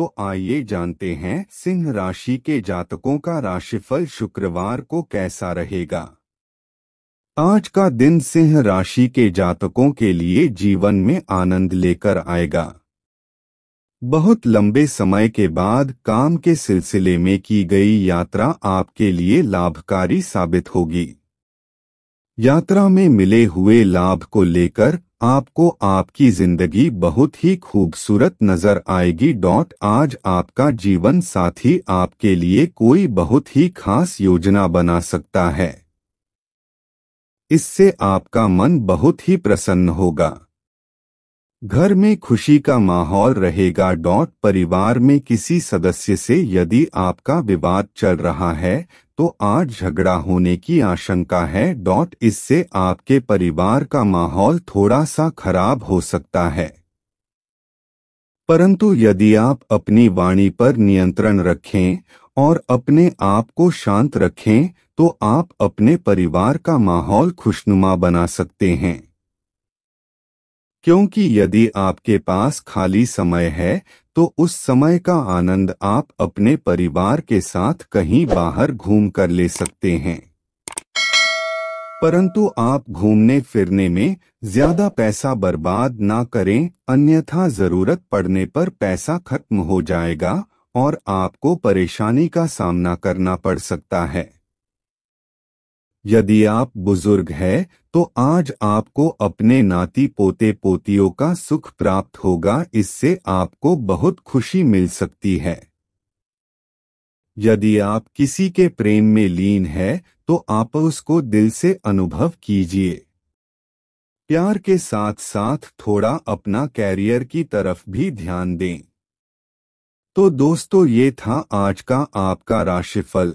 तो आइए जानते हैं सिंह राशि के जातकों का राशिफल शुक्रवार को कैसा रहेगा आज का दिन सिंह राशि के जातकों के लिए जीवन में आनंद लेकर आएगा बहुत लंबे समय के बाद काम के सिलसिले में की गई यात्रा आपके लिए लाभकारी साबित होगी यात्रा में मिले हुए लाभ को लेकर आपको आपकी जिंदगी बहुत ही खूबसूरत नजर आएगी डॉट आज आपका जीवन साथी आपके लिए कोई बहुत ही खास योजना बना सकता है इससे आपका मन बहुत ही प्रसन्न होगा घर में खुशी का माहौल रहेगा डॉट परिवार में किसी सदस्य से यदि आपका विवाद चल रहा है तो आज झगड़ा होने की आशंका है डॉट इससे आपके परिवार का माहौल थोड़ा सा खराब हो सकता है परंतु यदि आप अपनी वाणी पर नियंत्रण रखें और अपने आप को शांत रखें तो आप अपने परिवार का माहौल खुशनुमा बना सकते हैं क्योंकि यदि आपके पास खाली समय है तो उस समय का आनंद आप अपने परिवार के साथ कहीं बाहर घूम कर ले सकते हैं परंतु आप घूमने फिरने में ज्यादा पैसा बर्बाद ना करें अन्यथा जरूरत पड़ने पर पैसा खत्म हो जाएगा और आपको परेशानी का सामना करना पड़ सकता है यदि आप बुजुर्ग हैं तो आज आपको अपने नाती पोते पोतियों का सुख प्राप्त होगा इससे आपको बहुत खुशी मिल सकती है यदि आप किसी के प्रेम में लीन है तो आप उसको दिल से अनुभव कीजिए प्यार के साथ साथ थोड़ा अपना कैरियर की तरफ भी ध्यान दें तो दोस्तों ये था आज का आपका राशिफल